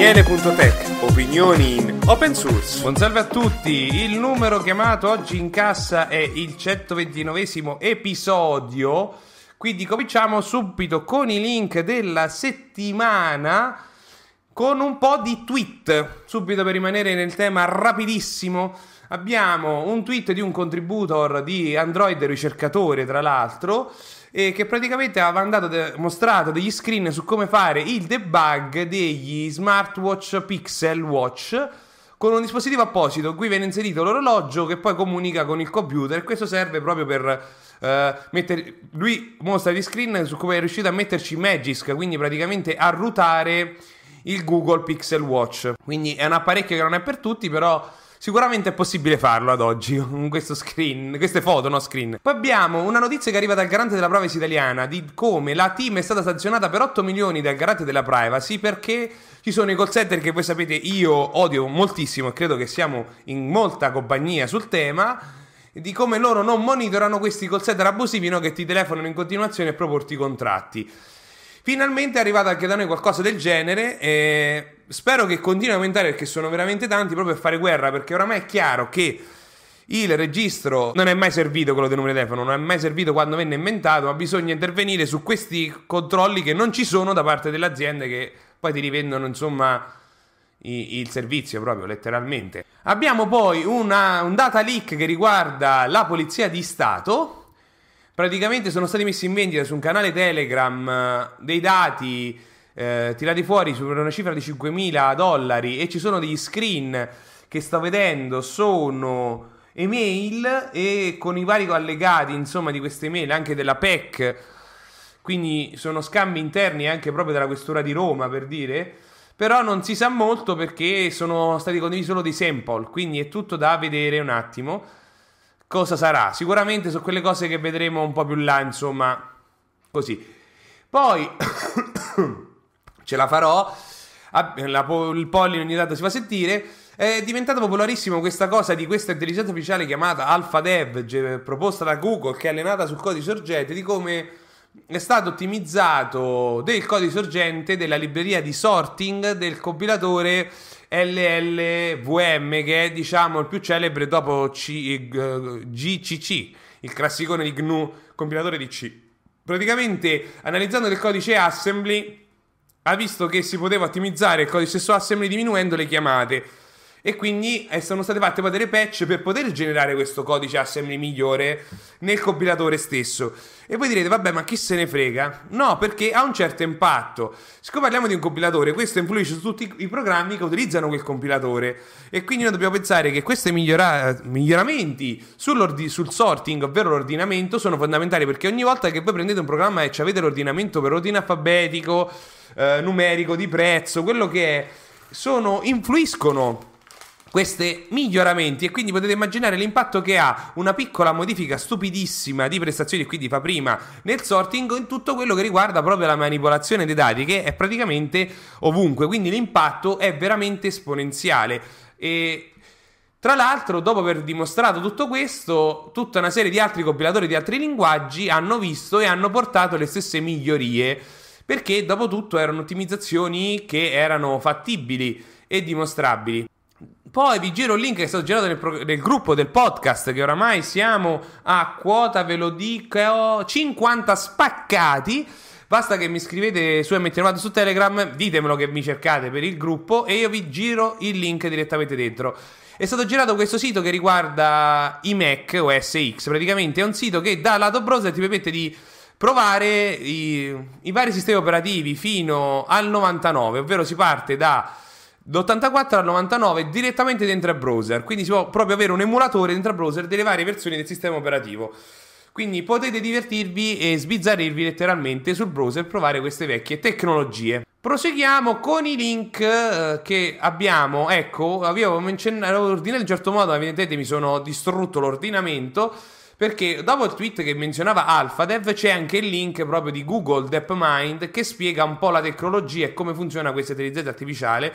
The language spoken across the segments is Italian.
Daniele.tech, opinioni in open source. Buon salve a tutti, il numero chiamato oggi in cassa è il 129 episodio, quindi cominciamo subito con i link della settimana con un po' di tweet, subito per rimanere nel tema rapidissimo. Abbiamo un tweet di un contributor di Android ricercatore, tra l'altro, eh, che praticamente aveva de- mostrato degli screen su come fare il debug degli smartwatch Pixel Watch con un dispositivo apposito. Qui viene inserito l'orologio che poi comunica con il computer. Questo serve proprio per eh, mettere. Lui mostra gli screen su come è riuscito a metterci Magisk, quindi praticamente a routare il Google Pixel Watch. Quindi è un apparecchio che non è per tutti, però Sicuramente è possibile farlo ad oggi con questo screen, queste foto, no screen. Poi abbiamo una notizia che arriva dal garante della privacy italiana di come la team è stata sanzionata per 8 milioni dal garante della privacy perché ci sono i call center che voi sapete io odio moltissimo e credo che siamo in molta compagnia sul tema di come loro non monitorano questi call center abusivi no? che ti telefonano in continuazione e proporti i contratti. Finalmente è arrivato anche da noi qualcosa del genere. E eh, Spero che continui a aumentare perché sono veramente tanti proprio per fare guerra perché oramai è chiaro che il registro non è mai servito quello del numero di telefono, non è mai servito quando venne inventato, ma bisogna intervenire su questi controlli che non ci sono da parte delle aziende che poi ti rivendono insomma il servizio proprio letteralmente. Abbiamo poi una, un data leak che riguarda la Polizia di Stato. Praticamente sono stati messi in vendita su un canale Telegram eh, dei dati eh, tirati fuori su una cifra di 5.000 dollari e ci sono degli screen che sto vedendo sono email e con i vari collegati insomma di queste email anche della PEC quindi sono scambi interni anche proprio della questura di Roma per dire però non si sa molto perché sono stati condivisi solo dei sample quindi è tutto da vedere un attimo cosa sarà sicuramente sono quelle cose che vedremo un po' più là insomma così poi ce la farò. Ah, la, il polline ogni tanto si fa sentire. È diventata popolarissima questa cosa di questa intelligenza artificiale chiamata AlphaDev, proposta da Google, che è allenata sul codice sorgente, di come è stato ottimizzato del codice sorgente della libreria di sorting del compilatore LLVM, che è diciamo il più celebre dopo C- eh, GCC, il classicone di GNU, compilatore di C. Praticamente analizzando del codice assembly ha visto che si poteva ottimizzare il codice SO assembly diminuendo le chiamate e quindi eh, sono state fatte poi delle patch per poter generare questo codice assembly migliore nel compilatore stesso. E voi direte, vabbè, ma chi se ne frega? No, perché ha un certo impatto. Siccome parliamo di un compilatore, questo influisce su tutti i programmi che utilizzano quel compilatore. E quindi noi dobbiamo pensare che questi migliora- miglioramenti sul sorting, ovvero l'ordinamento, sono fondamentali perché ogni volta che voi prendete un programma e avete l'ordinamento per ordine alfabetico, eh, numerico, di prezzo, quello che è, sono, influiscono questi miglioramenti e quindi potete immaginare l'impatto che ha una piccola modifica stupidissima di prestazioni quindi fa prima nel sorting in tutto quello che riguarda proprio la manipolazione dei dati che è praticamente ovunque quindi l'impatto è veramente esponenziale e tra l'altro, dopo aver dimostrato tutto questo, tutta una serie di altri compilatori di altri linguaggi hanno visto e hanno portato le stesse migliorie, perché dopo tutto erano ottimizzazioni che erano fattibili e dimostrabili. Poi vi giro il link che è stato girato nel, pro- nel, gruppo del podcast, che oramai siamo a quota, ve lo dico, 50 spaccati. Basta che mi scrivete su MTMAT su Telegram, ditemelo che mi cercate per il gruppo e io vi giro il link direttamente dentro. È stato girato questo sito che riguarda i Mac OS X, praticamente è un sito che da lato browser ti permette di provare i, i vari sistemi operativi fino al 99, ovvero si parte da d'84 al 99 direttamente dentro a browser, quindi si può proprio avere un emulatore dentro a browser delle varie versioni del sistema operativo. Quindi potete divertirvi e sbizzarrirvi letteralmente sul browser e provare queste vecchie tecnologie. Proseguiamo con i link eh, che abbiamo, ecco, avevo l'ordine in un certo modo, ma vedete mi sono distrutto l'ordinamento perché dopo il tweet che menzionava AlphaDev c'è anche il link proprio di Google DeepMind che spiega un po' la tecnologia e come funziona questa intelligenza artificiale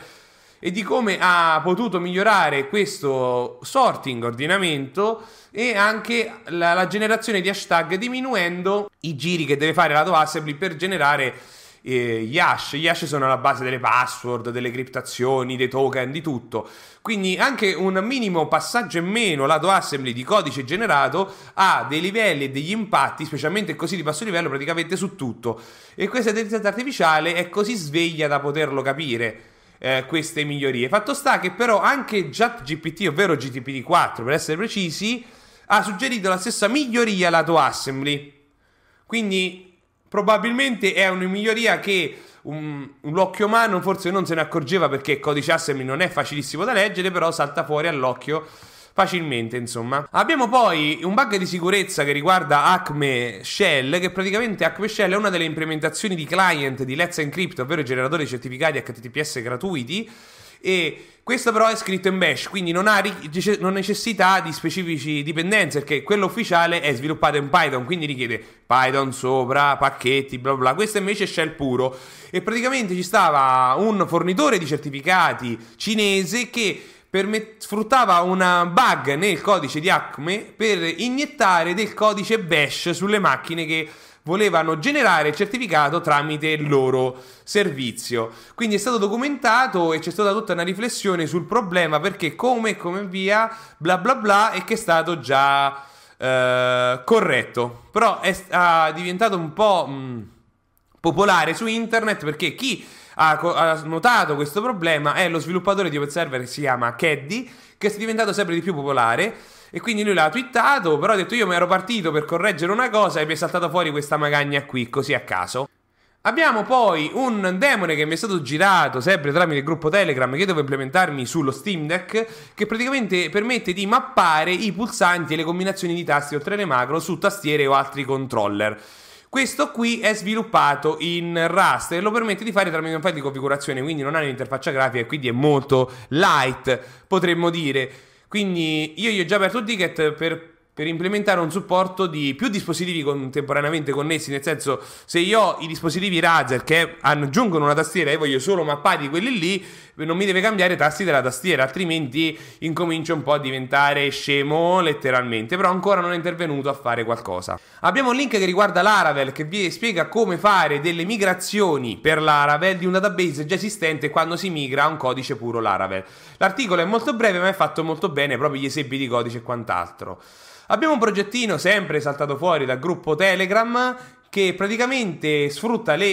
e di come ha potuto migliorare questo sorting ordinamento e anche la, la generazione di hashtag diminuendo i giri che deve fare la assembly per generare eh, gli hash. Gli hash sono alla base delle password, delle criptazioni, dei token, di tutto. Quindi anche un minimo passaggio in meno lato assembly di codice generato ha dei livelli e degli impatti, specialmente così di basso livello, praticamente su tutto. E questa intelligenza artificiale è così sveglia da poterlo capire eh, queste migliorie. Fatto sta che però anche JetGPT, ovvero GTPT4 per essere precisi, ha suggerito la stessa miglioria lato assembly. Quindi probabilmente è una miglioria che un, un occhio umano forse non se ne accorgeva perché il codice assembly non è facilissimo da leggere, però salta fuori all'occhio facilmente, insomma. Abbiamo poi un bug di sicurezza che riguarda Acme Shell, che praticamente Acme Shell è una delle implementazioni di client di Let's Encrypt, ovvero il generatore di certificati HTTPS gratuiti e questo però è scritto in bash, quindi non, ha, non necessità di specifici dipendenze, perché quello ufficiale è sviluppato in Python, quindi richiede Python sopra, pacchetti, bla bla. Questo invece è shell puro. E praticamente ci stava un fornitore di certificati cinese che permet- sfruttava una bug nel codice di Acme per iniettare del codice bash sulle macchine che volevano generare il certificato tramite il loro servizio. Quindi è stato documentato e c'è stata tutta una riflessione sul problema perché come e come via bla bla bla e che è stato già eh, corretto. Però è, è diventato un po' mh, mm, popolare su internet perché chi ha, ha notato questo problema è lo sviluppatore di OpenServer che si chiama Caddy, che è diventato sempre di più popolare. E quindi lui l'ha twittato, però ha detto io mi ero partito per correggere una cosa e mi è saltata fuori questa magagna qui, così a caso. Abbiamo poi un demone che mi è stato girato sempre tramite il gruppo Telegram che devo implementarmi sullo Steam Deck che praticamente permette di mappare i pulsanti e le combinazioni di tasti oltre le macro su tastiere o altri controller. Questo qui è sviluppato in Rust e lo permette di fare tramite un file di configurazione, quindi non ha un'interfaccia grafica e quindi è molto light, potremmo dire. Quindi io gli ho già aperto il ticket per per implementare un supporto di più dispositivi contemporaneamente connessi, nel senso se io ho i dispositivi Razer che aggiungono una tastiera e voglio solo mappare quelli lì, non mi deve cambiare i tasti della tastiera, altrimenti incomincio un po' a diventare scemo letteralmente, però ancora non è intervenuto a fare qualcosa. Abbiamo un link che riguarda l'Aravel che vi spiega come fare delle migrazioni per l'Aravel di un database già esistente quando si migra a un codice puro l'Aravel. L'articolo è molto breve ma è fatto molto bene, proprio gli esempi di codice e quant'altro. Abbiamo un progettino sempre saltato fuori dal gruppo Telegram che praticamente sfrutta le,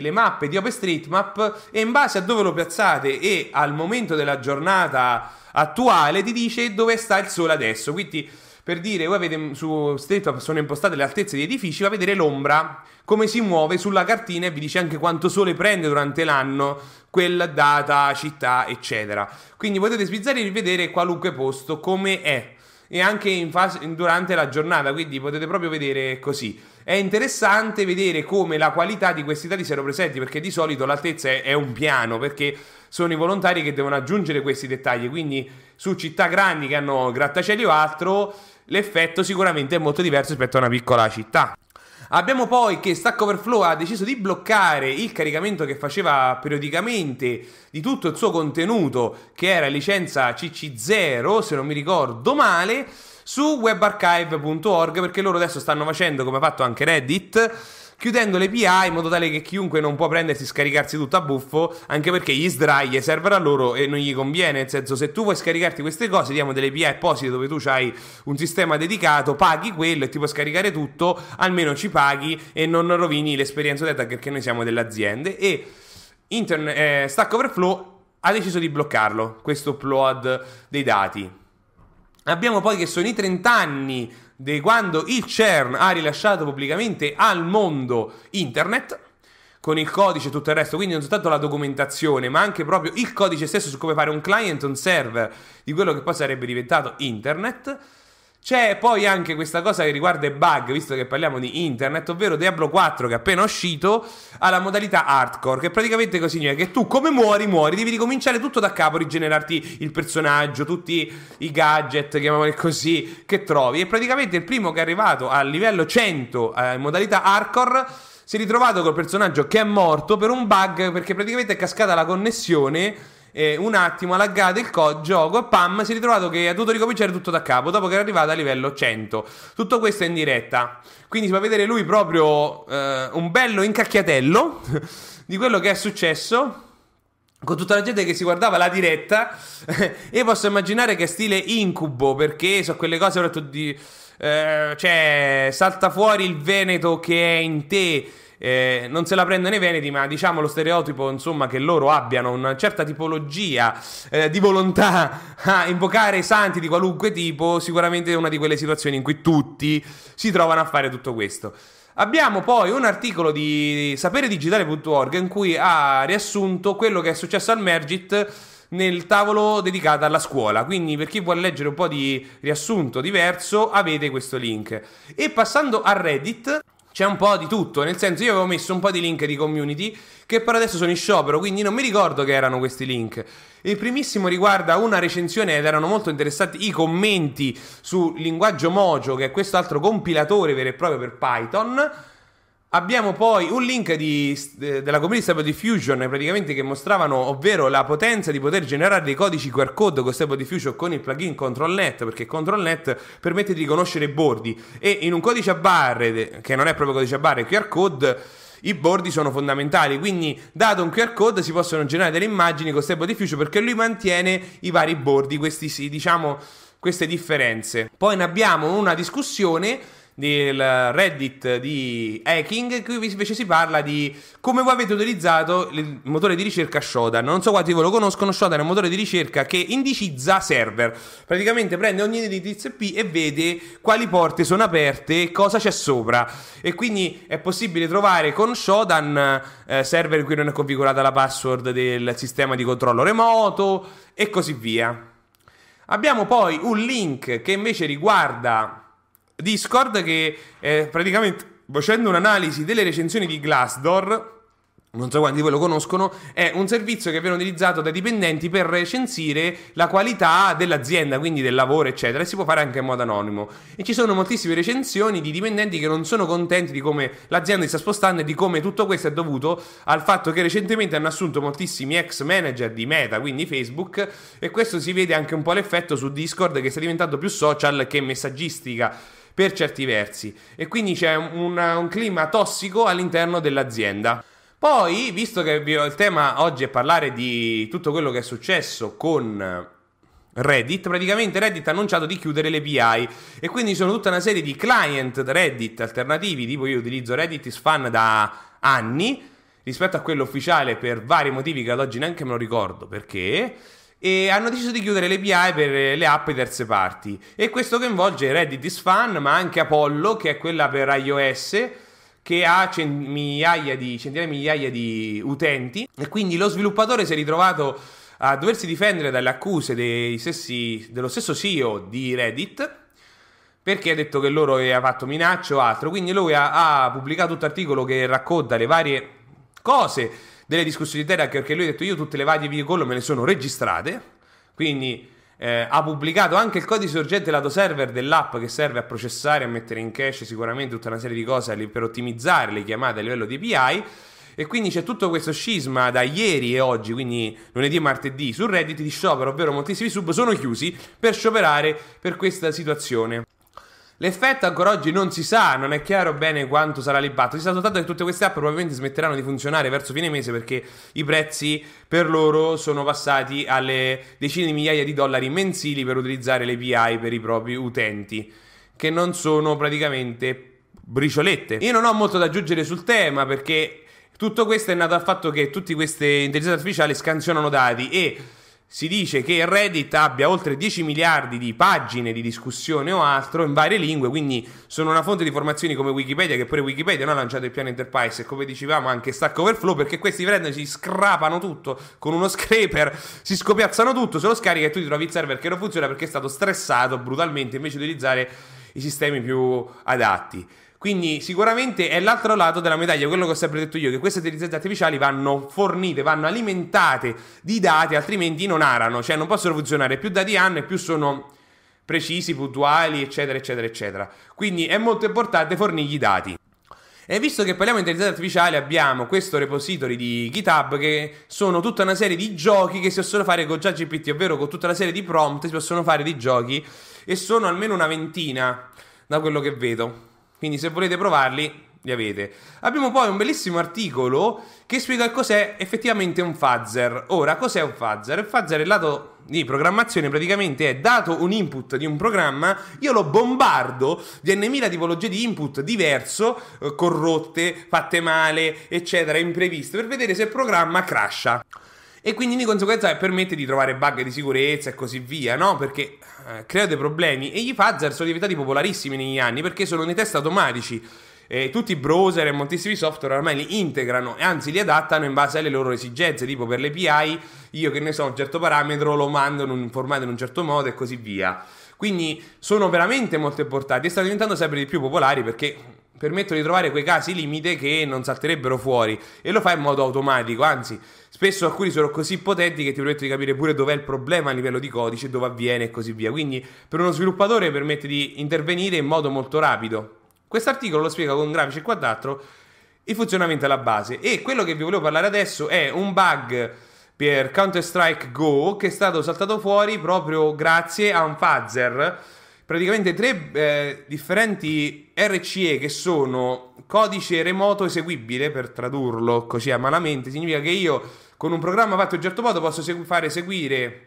le mappe di OpenStreetMap e in base a dove lo piazzate e al momento della giornata attuale ti dice dove sta il sole adesso. Quindi per dire, voi avete su StreetMap sono impostate le altezze di edifici, va a vedere l'ombra, come si muove sulla cartina e vi dice anche quanto sole prende durante l'anno, quella data, città, eccetera. Quindi potete sbizzarri e rivedere qualunque posto come è e anche fase, durante la giornata, quindi potete proprio vedere così. È interessante vedere come la qualità di questi dati siano presenti, perché di solito l'altezza è, è un piano, perché sono i volontari che devono aggiungere questi dettagli, quindi su città grandi che hanno grattacieli o altro, l'effetto sicuramente è molto diverso rispetto a una piccola città. Abbiamo poi che Stack Overflow ha deciso di bloccare il caricamento che faceva periodicamente di tutto il suo contenuto, che era licenza CC0, se non mi ricordo male, su webarchive.org, perché loro adesso stanno facendo, come ha fatto anche Reddit, chiudendo le PA in modo tale che chiunque non può prendersi e scaricarsi tutto a buffo, anche perché gli sdraie servono a loro e non gli conviene, nel senso se tu vuoi scaricarti queste cose, diamo delle PA apposite dove tu hai un sistema dedicato, paghi quello e ti puoi scaricare tutto, almeno ci paghi e non rovini l'esperienza dell'attack perché noi siamo delle aziende e Internet, eh, Stack Overflow ha deciso di bloccarlo, questo upload dei dati. Abbiamo poi che sono i 30 anni di quando il CERN ha rilasciato pubblicamente al mondo internet con il codice e tutto il resto, quindi non soltanto la documentazione, ma anche proprio il codice stesso su come fare un client, un server di quello che poi sarebbe diventato internet c'è poi anche questa cosa che riguarda i bug, visto che parliamo di internet, ovvero Diablo 4 che è appena uscito ha la modalità hardcore, che praticamente cosa significa? Che tu come muori, muori, devi ricominciare tutto da capo, rigenerarti il personaggio, tutti i gadget, chiamiamoli così, che trovi. E praticamente il primo che è arrivato al livello 100 eh, in modalità hardcore si è ritrovato col personaggio che è morto per un bug, perché praticamente è cascata la connessione eh, un attimo ha laggato il co- gioco, pam, si è ritrovato che ha dovuto ricominciare tutto da capo dopo che era arrivato a livello 100. Tutto questo è in diretta. Quindi si fa vedere lui proprio eh, un bello incacchiatello di quello che è successo con tutta la gente che si guardava la diretta e posso immaginare che è stile incubo perché so quelle cose di eh, cioè salta fuori il veneto che è in te eh, non se la prendono i veneti, ma diciamo lo stereotipo insomma che loro abbiano una certa tipologia eh, di volontà a invocare santi di qualunque tipo, sicuramente è una di quelle situazioni in cui tutti si trovano a fare tutto questo. Abbiamo poi un articolo di saperedigitale.org in cui ha riassunto quello che è successo al Mergit nel tavolo dedicato alla scuola. Quindi, per chi vuole leggere un po' di riassunto diverso, avete questo link. E passando a Reddit, c'è un po' di tutto, nel senso io avevo messo un po' di link di community che però adesso sono in sciopero, quindi non mi ricordo che erano questi link. Il primissimo riguarda una recensione ed erano molto interessanti i commenti sul Linguaggio Mojo, che è questo altro compilatore vero e proprio per Python Abbiamo poi un link di, eh, della community Stable Diffusion praticamente che mostravano, ovvero la potenza di poter generare dei codici QR code con Stable Diffusion con il plugin ControlNet, perché ControlNet permette di riconoscere i bordi e in un codice a barre, che non è proprio codice a barre, QR code, i bordi sono fondamentali, quindi dato un QR code si possono generare delle immagini con Stable Diffusion perché lui mantiene i vari bordi, questi, diciamo, queste differenze. Poi ne abbiamo una discussione del Reddit di hacking, qui invece si parla di come voi avete utilizzato il motore di ricerca Shodan. Non so quanti di voi lo conoscono, Shodan è un motore di ricerca che indicizza server. Praticamente prende ogni indirizzo IP e vede quali porte sono aperte e cosa c'è sopra. E quindi è possibile trovare con Shodan eh, server in cui non è configurata la password del sistema di controllo remoto e così via. Abbiamo poi un link che invece riguarda Discord che eh, praticamente facendo un'analisi delle recensioni di Glassdoor non so quanti di voi lo conoscono, è un servizio che viene utilizzato dai dipendenti per recensire la qualità dell'azienda, quindi del lavoro, eccetera, e si può fare anche in modo anonimo. E ci sono moltissime recensioni di dipendenti che non sono contenti di come l'azienda si sta spostando e di come tutto questo è dovuto al fatto che recentemente hanno assunto moltissimi ex manager di Meta, quindi Facebook, e questo si vede anche un po' l'effetto su Discord che sta diventando più social che messaggistica per certi versi e quindi c'è un, un clima tossico all'interno dell'azienda. Poi, visto che il tema oggi è parlare di tutto quello che è successo con Reddit, praticamente Reddit ha annunciato di chiudere le BI e quindi sono tutta una serie di client Reddit alternativi, tipo io utilizzo Reddit is fan da anni rispetto a quello ufficiale per vari motivi che ad oggi neanche me lo ricordo perché e hanno deciso di chiudere le API per eh, le app terze parti. E questo coinvolge Reddit is Fun, ma anche Apollo, che è quella per iOS, che ha cent- migliaia di, centinaia di migliaia di utenti. E quindi lo sviluppatore si è ritrovato a doversi difendere dalle accuse stessi, dello stesso CEO di Reddit perché ha detto che loro ha fatto minaccio o altro. Quindi lui ha, ha pubblicato tutto articolo che racconta le varie cose delle discussioni interne, anche perché lui ha detto io tutte le varie call me le sono registrate, quindi eh, ha pubblicato anche il codice sorgente lato server dell'app che serve a processare, a mettere in cache sicuramente tutta una serie di cose per ottimizzare le chiamate a livello di API. E quindi c'è tutto questo scisma da ieri e oggi, quindi lunedì e martedì, su Reddit di sciopero, ovvero moltissimi sub sono chiusi per scioperare per questa situazione. L'effetto ancora oggi non si sa, non è chiaro bene quanto sarà l'impatto. Si sa soltanto che tutte queste app probabilmente smetteranno di funzionare verso fine mese perché i prezzi per loro sono passati alle decine di migliaia di dollari mensili per utilizzare le API per i propri utenti, che non sono praticamente briciolette. Io non ho molto da aggiungere sul tema perché tutto questo è nato dal fatto che tutte queste intelligenze artificiali scansionano dati e si dice che Reddit abbia oltre 10 miliardi di pagine di discussione o altro in varie lingue, quindi sono una fonte di informazioni come Wikipedia, che pure Wikipedia non ha lanciato il piano Enterprise e come dicevamo anche Stack Overflow, perché questi prendere si scrapano tutto con uno scraper, si scopiazzano tutto, se lo scarica e tu ti trovi il server che non funziona perché è stato stressato brutalmente invece di utilizzare i sistemi più adatti. Quindi sicuramente è l'altro lato della medaglia, quello che ho sempre detto io, che queste intelligenze artificiali vanno fornite, vanno alimentate di dati, altrimenti non arano, cioè non possono funzionare. Più dati hanno e più sono precisi, puntuali, eccetera, eccetera, eccetera. Quindi è molto importante fornirgli i dati. E visto che parliamo di intelligenza artificiale, abbiamo questo repository di GitHub che sono tutta una serie di giochi che si possono fare con ChatGPT, ovvero con tutta una serie di prompt si possono fare di giochi e sono almeno una ventina da quello che vedo. Quindi se volete provarli, li avete. Abbiamo poi un bellissimo articolo che spiega cos'è effettivamente un fuzzer. Ora, cos'è un fuzzer? Il fuzzer è il lato di programmazione, praticamente è dato un input di un programma, io lo bombardo di n tipologie di input diverso, eh, corrotte, fatte male, eccetera, impreviste, per vedere se il programma crasha. E quindi di conseguenza permette di trovare bug di sicurezza e così via, no? Perché eh, crea dei problemi. E gli puzzle sono diventati popolarissimi negli anni perché sono nei test automatici. Eh, tutti i browser e moltissimi software ormai li integrano e anzi li adattano in base alle loro esigenze, tipo per le API, io che ne so, un certo parametro lo mando in un formato in un certo modo e così via. Quindi sono veramente molto importanti e stanno diventando sempre di più popolari perché permettono di trovare quei casi limite che non salterebbero fuori e lo fa in modo automatico, anzi spesso alcuni sono così potenti che ti permettono di capire pure dov'è il problema a livello di codice, dove avviene e così via, quindi per uno sviluppatore permette di intervenire in modo molto rapido. Quest'articolo lo spiega con grafici e quant'altro il funzionamento alla base e quello che vi volevo parlare adesso è un bug per Counter-Strike Go che è stato saltato fuori proprio grazie a un fuzzer praticamente tre eh, differenti RCE che sono codice remoto eseguibile, per tradurlo così a malamente, significa che io con un programma fatto in un certo modo posso segu- fare eseguire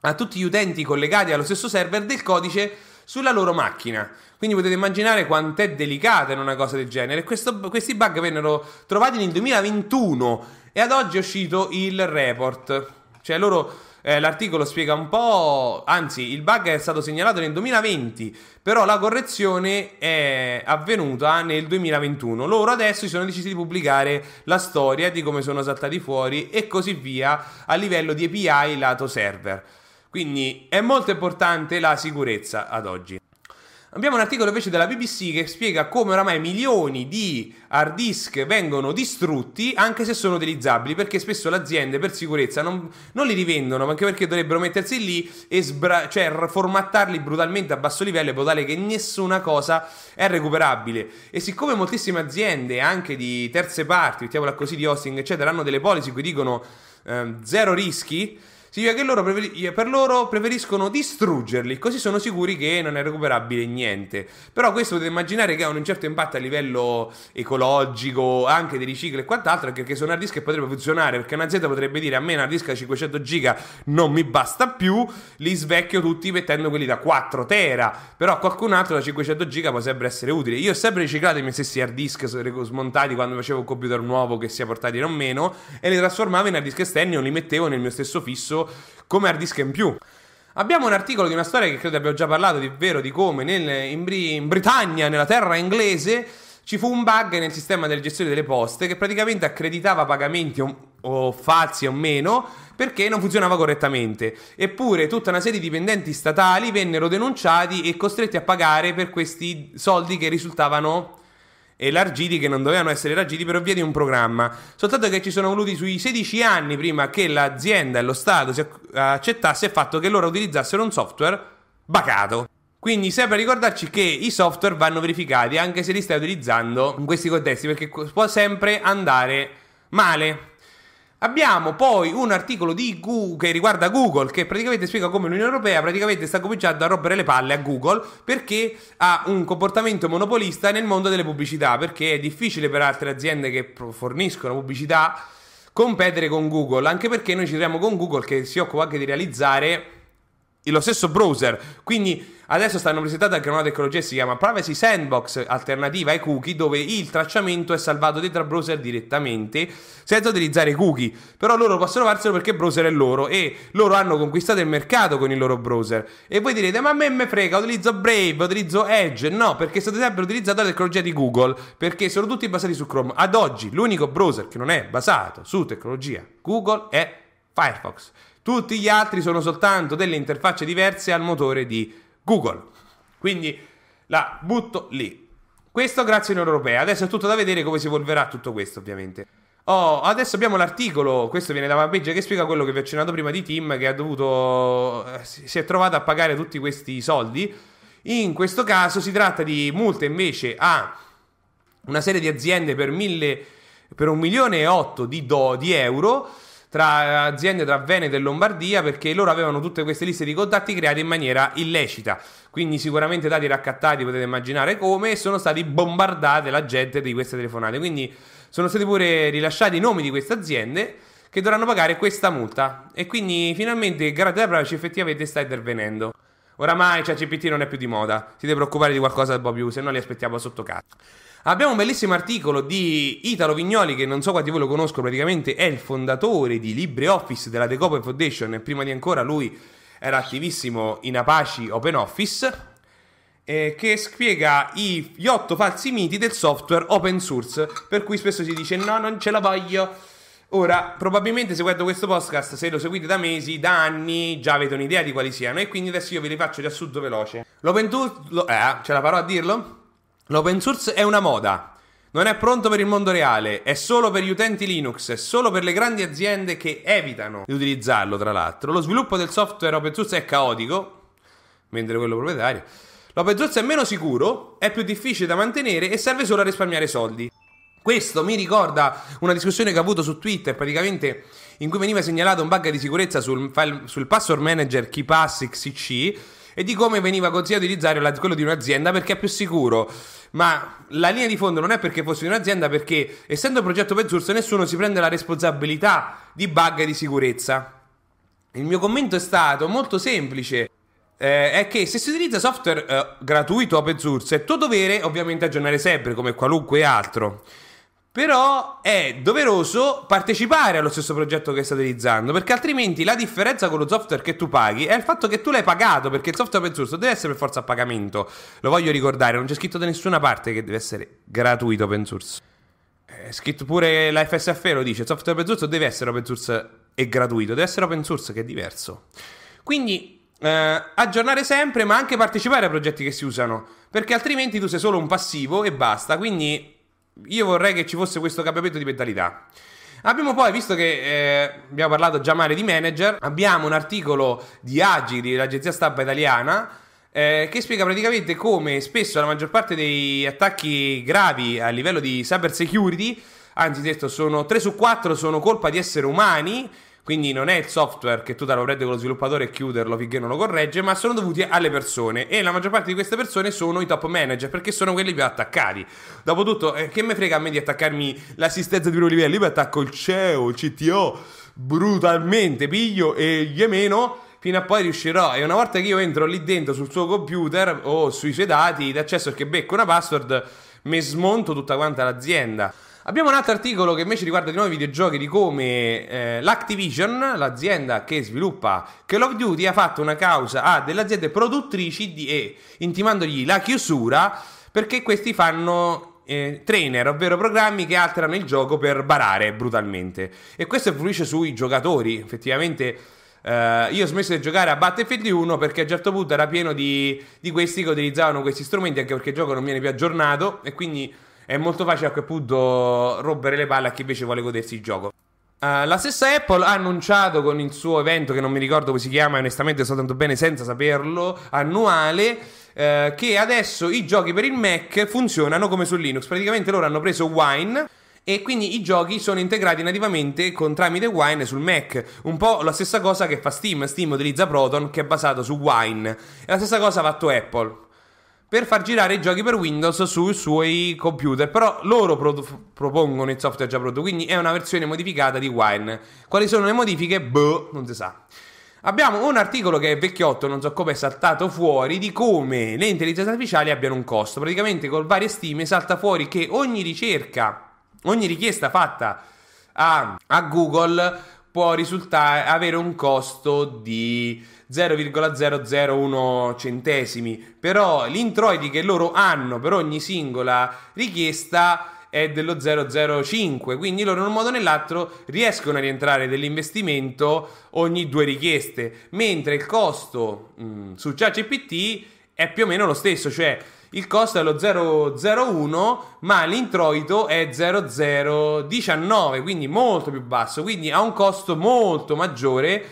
a tutti gli utenti collegati allo stesso server del codice sulla loro macchina. Quindi potete immaginare quant'è delicata in una cosa del genere. Questo, questi bug vennero trovati nel 2021 e ad oggi è uscito il report. Cioè loro eh, l'articolo spiega un po', anzi il bug è stato segnalato nel 2020, però la correzione è avvenuta nel 2021. Loro adesso si sono decisi di pubblicare la storia di come sono saltati fuori e così via a livello di API lato server. Quindi è molto importante la sicurezza ad oggi. Abbiamo un articolo invece della BBC che spiega come oramai milioni di hard disk vengono distrutti anche se sono utilizzabili, perché spesso le aziende per sicurezza non, non, li rivendono, anche perché dovrebbero mettersi lì e sbra- cioè, formattarli brutalmente a basso livello in modo tale che nessuna cosa è recuperabile. E siccome moltissime aziende, anche di terze parti, mettiamola così, di hosting, eccetera, hanno delle policy che dicono eh, zero rischi, Significa che loro preferi- per loro preferiscono distruggerli, così sono sicuri che non è recuperabile niente. Però questo potete immaginare che ha un certo impatto a livello ecologico, anche di riciclo e quant'altro, perché su un hard disk potrebbe funzionare, perché un'azienda potrebbe dire a me una hard disk a 500 giga non mi basta più, li svecchio tutti mettendo quelli da 4 tera, però qualcun altro da 500 giga potrebbe essere utile. Io ho sempre riciclato i miei stessi hard disk smontati quando facevo un computer nuovo che sia portatile o meno, e li trasformavo in hard disk esterni o li mettevo nel mio stesso fisso come hard disk in più. Abbiamo un articolo di una storia che credo abbiamo già parlato, di vero, di come nel, in, Bri- in Britannia, nella terra inglese, ci fu un bug nel sistema della gestione delle poste che praticamente accreditava pagamenti o, o falsi o meno perché non funzionava correttamente. Eppure tutta una serie di dipendenti statali vennero denunciati e costretti a pagare per questi soldi che risultavano elargiti che non dovevano essere elargiti per via di un programma. Soltanto che ci sono voluti sui 16 anni prima che l'azienda e lo Stato si accettasse il fatto che loro utilizzassero un software bacato. Quindi sempre ricordarci che i software vanno verificati anche se li stai utilizzando in questi contesti perché può sempre andare male. Abbiamo poi un articolo Google, che riguarda Google che praticamente spiega come l'Unione Europea praticamente sta cominciando a rompere le palle a Google perché ha un comportamento monopolista nel mondo delle pubblicità, perché è difficile per altre aziende che forniscono pubblicità competere con Google, anche perché noi ci troviamo con Google che si occupa anche di realizzare lo stesso browser. Quindi adesso stanno presentando anche una tecnologia che si chiama Privacy Sandbox, alternativa ai cookie, dove il tracciamento è salvato dentro al browser direttamente senza utilizzare i cookie. Però loro possono farselo perché il browser è loro e loro hanno conquistato il mercato con il loro browser. E voi direte, ma a me me frega, utilizzo Brave, utilizzo Edge. No, perché state sempre utilizzando la tecnologia di Google, perché sono tutti basati su Chrome. Ad oggi l'unico browser che non è basato su tecnologia Google è Firefox. Tutti gli altri sono soltanto delle interfacce diverse al motore di Google. Quindi la butto lì. Questo grazie all'Unione Europea. Adesso è tutto da vedere come si evolverà tutto questo, ovviamente. Oh, adesso abbiamo l'articolo, questo viene da Webpage, che spiega quello che vi ho accennato prima di Tim, che ha dovuto... Eh, si è trovato a pagare tutti questi soldi. In questo caso si tratta di multe invece a una serie di aziende per, mille, per 1 milione e 8 di, do, di euro tra aziende tra Veneto e Lombardia perché loro avevano tutte queste liste di contatti create in maniera illecita. Quindi sicuramente dati raccattati, potete immaginare come, e sono stati bombardate la gente di queste telefonate. Quindi sono stati pure rilasciati i nomi di queste aziende che dovranno pagare questa multa. E quindi finalmente il garante della privacy effettivamente sta intervenendo. Oramai ChatGPT cioè, non è più di moda, si deve di qualcosa un po' se no li aspettiamo sotto casa. Abbiamo un bellissimo articolo di Italo Vignoli, che non so quanti di voi lo conoscono, praticamente è il fondatore di LibreOffice della Decopa Foundation. E prima di ancora lui era attivissimo in Apache Open Office. Eh, che spiega i, gli otto falsi miti del software open source, per cui spesso si dice no, non ce la voglio. Ora, probabilmente seguendo questo podcast, se lo seguite da mesi, da anni, già avete un'idea di quali siano, e quindi adesso io ve li faccio riassunto veloce. L'open source, eh, ce la farò a dirlo? L'open source è una moda. Non è pronto per il mondo reale, è solo per gli utenti Linux, è solo per le grandi aziende che evitano di utilizzarlo, tra l'altro. Lo sviluppo del software open source è caotico, mentre quello proprietario. L'open source è meno sicuro, è più difficile da mantenere e serve solo a risparmiare soldi. Questo mi ricorda una discussione che ho avuto su Twitter, praticamente in cui veniva segnalato un bug di sicurezza sul, file, sul password manager KeyPass XCC e di come veniva consigliato utilizzare quello di un'azienda perché è più sicuro ma la linea di fondo non è perché fossi un'azienda, perché essendo un progetto open source nessuno si prende la responsabilità di bug e di sicurezza. Il mio commento è stato molto semplice. Eh, è che se si utilizza software eh, gratuito open source è tuo dovere ovviamente aggiornare sempre come qualunque altro. Però è doveroso partecipare allo stesso progetto che stai utilizzando, perché altrimenti la differenza con lo software che tu paghi è il fatto che tu l'hai pagato, perché il software open source deve essere per forza a pagamento. Lo voglio ricordare, non c'è scritto da nessuna parte che deve essere gratuito open source. È scritto pure la FSF lo dice, il software open source deve essere open source e gratuito, deve essere open source che è diverso. Quindi eh, aggiornare sempre, ma anche partecipare a progetti che si usano, perché altrimenti tu sei solo un passivo e basta, quindi io vorrei che ci fosse questo cambiamento di mentalità. Abbiamo poi, visto che eh, abbiamo parlato già male di manager, abbiamo un articolo di Agiri, l'agenzia stampa italiana, eh, che spiega praticamente come spesso la maggior parte dei attacchi gravi a livello di cyber security, anzi detto sono 3 su 4, sono colpa di esseri umani quindi non è il software che tu te lo prendi con lo sviluppatore e chiuderlo finché non lo corregge, ma sono dovuti alle persone. E la maggior parte di queste persone sono i top manager, perché sono quelli più attaccati. Dopotutto, eh, che me frega a me di attaccarmi l'assistenza di primo livello? Io mi attacco il CEO, il CTO, brutalmente, piglio e gli meno fino a poi riuscirò. E una volta che io entro lì dentro sul suo computer o sui suoi dati d'accesso che becco una password, mi smonto tutta quanta l'azienda. Abbiamo un altro articolo che invece riguarda di nuovo i videogiochi di come eh, l'Activision, l'azienda che sviluppa Call of Duty, ha fatto una causa a delle aziende produttrici di E, intimandogli la chiusura perché questi fanno eh, trainer, ovvero programmi che alterano il gioco per barare brutalmente. E questo influisce sui giocatori. Effettivamente, eh, io ho smesso di giocare a Battlefield 1 perché a un certo punto era pieno di, di questi che utilizzavano questi strumenti, anche perché il gioco non viene più aggiornato e quindi è molto facile a quel punto rompere le palle a chi invece vuole godersi il gioco. Uh, la stessa Apple ha annunciato con il suo evento, che non mi ricordo come si chiama, e onestamente sto tanto bene senza saperlo, annuale, uh, che adesso i giochi per il Mac funzionano come su Linux. Praticamente loro hanno preso Wine e quindi i giochi sono integrati nativamente con, tramite Wine sul Mac. Un po' la stessa cosa che fa Steam. Steam utilizza Proton che è basato su Wine. E la stessa cosa ha fatto Apple per far girare i giochi per Windows sui suoi computer. Però loro pro- propongono il software già prodotto, quindi è una versione modificata di Wine. Quali sono le modifiche? Boh, non si sa. Abbiamo un articolo che è vecchiotto, non so come è saltato fuori, di come le intelligenze artificiali abbiano un costo. Praticamente con varie stime salta fuori che ogni ricerca, ogni richiesta fatta a, a Google può risultare avere un costo di 0,001 centesimi, però gli che loro hanno per ogni singola richiesta è dello 0,05, quindi loro in un modo o nell'altro riescono a rientrare dell'investimento ogni due richieste, mentre il costo mh, mm, su ChatGPT è più o meno lo stesso, cioè il costo è lo 001, ma l'introito è 0019, quindi molto più basso, quindi ha un costo molto maggiore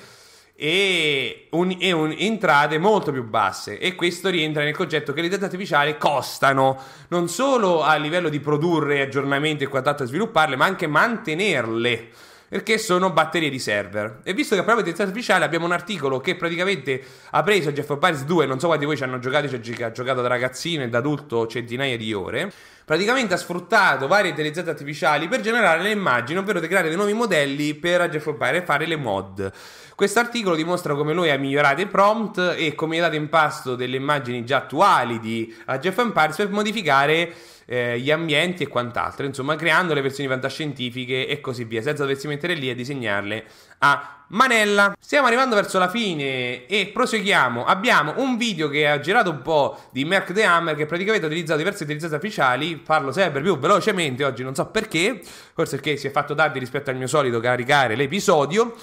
e, un, e un, entrate molto più basse e questo rientra nel concetto che le date artificiali costano non solo a livello di produrre aggiornamenti e quant'altro a svilupparle ma anche mantenerle perché sono batterie di server. E visto che parliamo di intelligenza artificiale, abbiamo un articolo che praticamente ha preso Jeff Barnes 2, non so quanti di voi ci hanno giocato, ci ha giocato da ragazzino e da adulto centinaia di ore. Praticamente ha sfruttato varie intelligenze artificiali per generare le immagini, ovvero creare dei nuovi modelli per Jeff Barnes e fare le mod. Questo articolo dimostra come lui ha migliorato i prompt e come ha dato in pasto delle immagini già attuali di Jeff Empires per modificare eh, gli ambienti e quant'altro, insomma creando le versioni fantascientifiche e così via, senza doversi mettere lì a disegnarle a manella. Stiamo arrivando verso la fine e proseguiamo. Abbiamo un video che ha girato un po' di Merck the Hammer che praticamente ha utilizzato diverse intelligenze ufficiali. parlo sempre più velocemente oggi, non so perché, forse perché si è fatto tardi rispetto al mio solito caricare l'episodio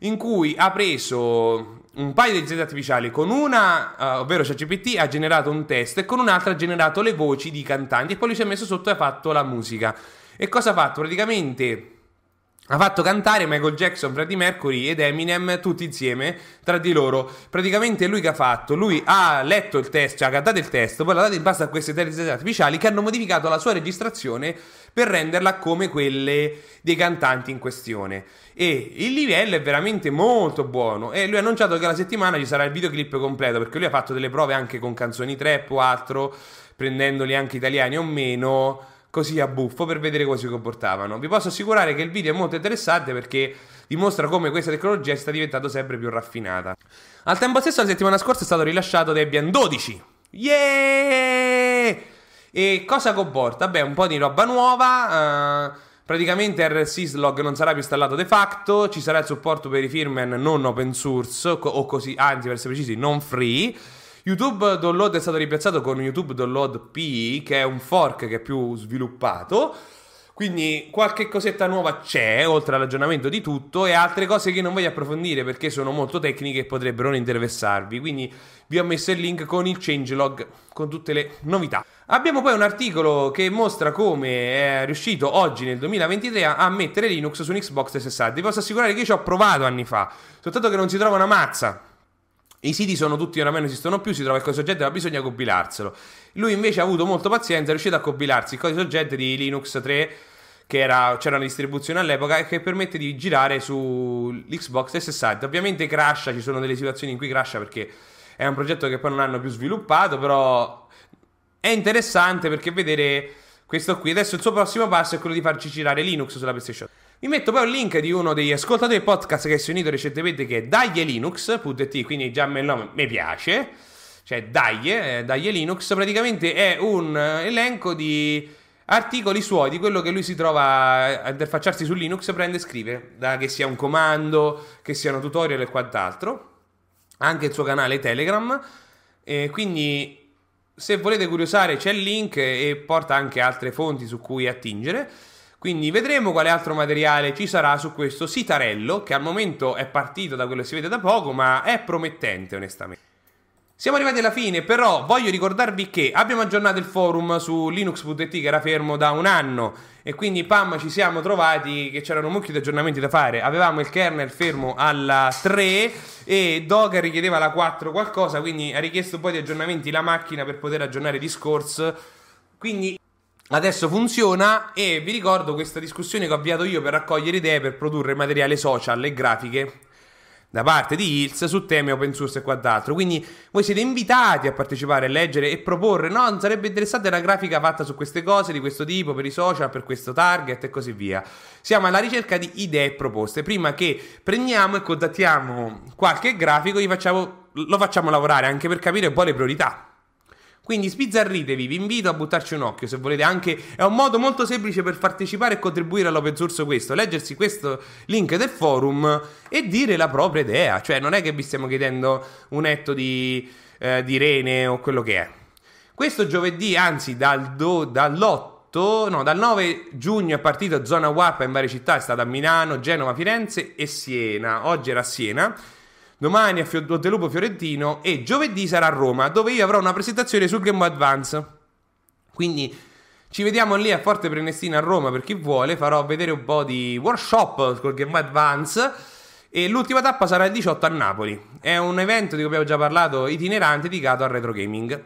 in cui ha preso un paio di intelligenze artificiali. Con una, uh, ovvero ChatGPT, ha generato un testo e con un'altra ha generato le voci di cantanti e poi lui ci ha messo sotto e ha fatto la musica. E cosa ha fatto? Praticamente ha fatto cantare Michael Jackson, Freddie Mercury ed Eminem tutti insieme tra di loro. Praticamente lui che ha fatto, lui ha letto il testo, cioè ha cantato il testo, poi l'ha dato in base a queste intelligenze artificiali che hanno modificato la sua registrazione per renderla come quelle dei cantanti in questione. E il livello è veramente molto buono. E lui ha annunciato che la settimana ci sarà il videoclip completo, perché lui ha fatto delle prove anche con canzoni trap o altro, prendendoli anche italiani o meno così a buffo per vedere come si comportavano. Vi posso assicurare che il video è molto interessante perché dimostra come questa tecnologia sta diventando sempre più raffinata. Al tempo stesso, la settimana scorsa è stato rilasciato Debian 12. Yeah! E cosa comporta? Beh, un po' di roba nuova. Eh, Praticamente RSyslog non sarà più installato de facto, ci sarà il supporto per i firmware non open source, o così, anzi per essere precisi, non free. YouTube Download è stato ripiazzato con YouTube Download P, che è un fork che è più sviluppato. Quindi qualche cosetta nuova c'è, oltre all'aggiornamento di tutto, e altre cose che non voglio approfondire perché sono molto tecniche e potrebbero non interessarvi. Quindi vi ho messo il link con il changelog, con tutte le novità. Abbiamo poi un articolo che mostra come è riuscito oggi nel 2023 a mettere Linux su un Xbox 360. Vi posso assicurare che io ci ho provato anni fa, soltanto che non si trova una mazza. I siti sono tutti, oramai non esistono più, si trova il codice soggetto, ma bisogna compilarselo. Lui invece ha avuto molto pazienza, è riuscito a compilarsi il codice oggetto di Linux 3 che era, c'era una distribuzione all'epoca che permette di girare su sull'Xbox 360. Ovviamente crasha, ci sono delle situazioni in cui crasha perché è un progetto che poi non hanno più sviluppato, però è interessante perché vedere questo qui. Adesso il suo prossimo passo è quello di farci girare Linux sulla PlayStation. Vi metto poi un link di uno degli ascoltatori del podcast che si è unito recentemente che è daglielinux.it, quindi già me il nome mi piace, cioè daglie, eh, daglie Linux, praticamente è un elenco di articoli suoi di quello che lui si trova a interfacciarsi su Linux, prende e scrive, da che sia un comando, che siano tutorial e quant'altro. Anche il suo canale Telegram. E quindi se volete curiosare c'è il link e porta anche altre fonti su cui attingere. Quindi vedremo quale altro materiale ci sarà su questo sitarello che al momento è partito da quello che si vede da poco, ma è promettente onestamente. Siamo arrivati alla fine, però voglio ricordarvi che abbiamo aggiornato il forum su linux.it che era fermo da un anno e quindi pam ci siamo trovati che c'erano di aggiornamenti da fare. Avevamo il kernel fermo alla 3 e Docker richiedeva la 4 qualcosa, quindi ha richiesto un po' di aggiornamenti la macchina per poter aggiornare Discourse. Quindi adesso funziona e vi ricordo questa discussione che ho avviato io per raccogliere idee per produrre materiale social e grafiche da parte di Hills su temi open source e quant'altro. Quindi voi siete invitati a partecipare, a leggere e proporre. No, sarebbe interessante una grafica fatta su queste cose di questo tipo per i social, per questo target e così via. Siamo alla ricerca di idee proposte. Prima che prendiamo e contattiamo qualche grafico, facciamo, lo facciamo lavorare anche per capire un po' le priorità. Quindi sbizzarritevi, vi invito a buttarci un occhio se volete anche, è un modo molto semplice per partecipare e contribuire all'open source questo, leggersi questo link del forum e dire la propria idea, cioè non è che vi stiamo chiedendo un etto di, eh, di rene o quello che è. Questo giovedì, anzi dal do, dall'8, no, dal 9 giugno è partito zona WAP in varie città, è stata a Milano, Genova, Firenze e Siena, oggi era a Siena domani a Fiodelupo Fiorentino e giovedì sarà a Roma, dove io avrò una presentazione sul Game Boy Advance. Quindi ci vediamo lì a Forte Prenestina a Roma per chi vuole, farò vedere un po' di workshop col Game Boy Advance. E l'ultima tappa sarà il 18 a Napoli. È un evento di cui abbiamo già parlato, itinerante, dedicato al retro gaming.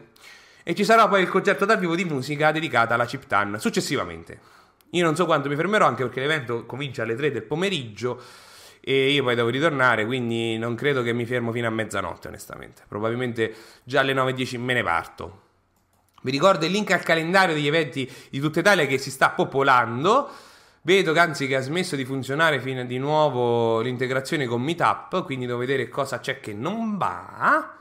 E ci sarà poi il concerto dal vivo di musica dedicata alla Chiptan successivamente. Io non so quanto mi fermerò, anche perché l'evento comincia alle 3 del pomeriggio e io poi devo ritornare, quindi non credo che mi fermo fino a mezzanotte, onestamente. Probabilmente già alle 9.10 me ne parto. Vi ricordo il link al calendario degli eventi di tutta Italia che si sta popolando. Vedo che anzi che ha smesso di funzionare fino di nuovo l'integrazione con Meetup, quindi devo vedere cosa c'è che non va.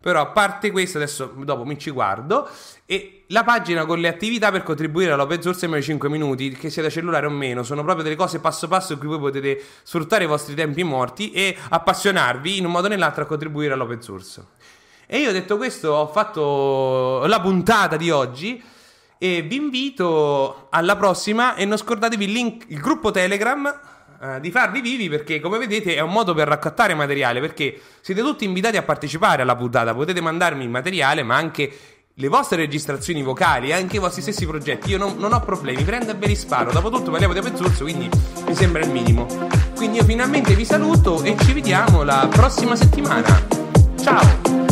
Però a parte questo, adesso dopo mi ci guardo. E la pagina con le attività per contribuire all'open source in meno di 5 minuti, che sia da cellulare o meno, sono proprio delle cose passo passo in cui voi potete sfruttare i vostri tempi morti e appassionarvi in un modo o nell'altro a contribuire all'open source. E io detto questo, ho fatto la puntata di oggi. E vi invito alla prossima. E non scordatevi il link, il gruppo Telegram eh, di farvi vivi perché come vedete è un modo per raccattare materiale perché siete tutti invitati a partecipare alla puntata, potete mandarmi il materiale ma anche le vostre registrazioni vocali, anche i vostri stessi progetti. Io non, non ho problemi, prendo e ve li sparo. Dopotutto parliamo di Apezzurso, quindi mi sembra il minimo. Quindi io finalmente vi saluto e ci vediamo la prossima settimana. Ciao!